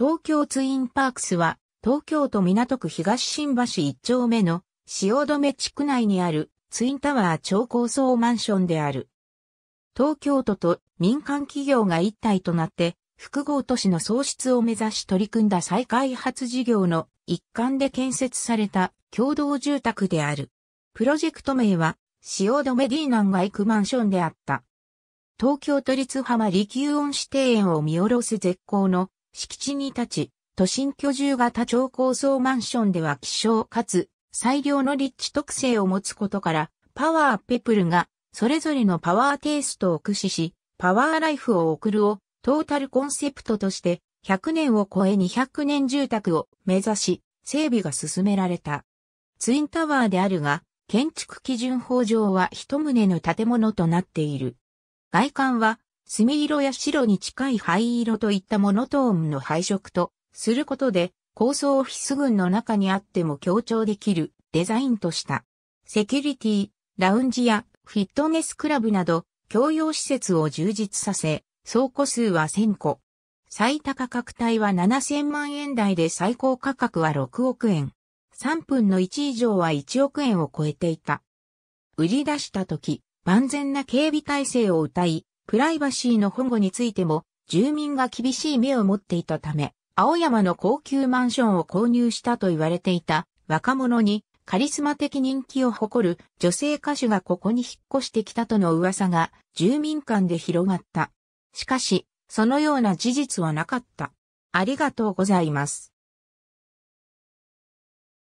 東京ツインパークスは、東京都港区東新橋1丁目の止め地区内にあるツインタワー超高層マンションである。東京都と民間企業が一体となって複合都市の創出を目指し取り組んだ再開発事業の一環で建設された共同住宅である。プロジェクト名は潮止ディーナンが行くマンションであった。東京都立浜利休温指定園を見下ろす絶好の敷地に立ち、都心居住型超高層マンションでは希少かつ最良の立地特性を持つことから、パワーペプルがそれぞれのパワーテイストを駆使し、パワーライフを送るをトータルコンセプトとして100年を超え200年住宅を目指し、整備が進められた。ツインタワーであるが、建築基準法上は一棟の建物となっている。外観は墨色や白に近い灰色といったモノトーンの配色とすることで高層オフィス群の中にあっても強調できるデザインとした。セキュリティ、ラウンジやフィットネスクラブなど共用施設を充実させ、倉庫数は1000個。最高価格帯は7000万円台で最高価格は6億円。3分の1以上は1億円を超えていた。売り出した時、万全な警備体制を謳い、プライバシーの保護についても、住民が厳しい目を持っていたため、青山の高級マンションを購入したと言われていた若者にカリスマ的人気を誇る女性歌手がここに引っ越してきたとの噂が住民間で広がった。しかし、そのような事実はなかった。ありがとうございます。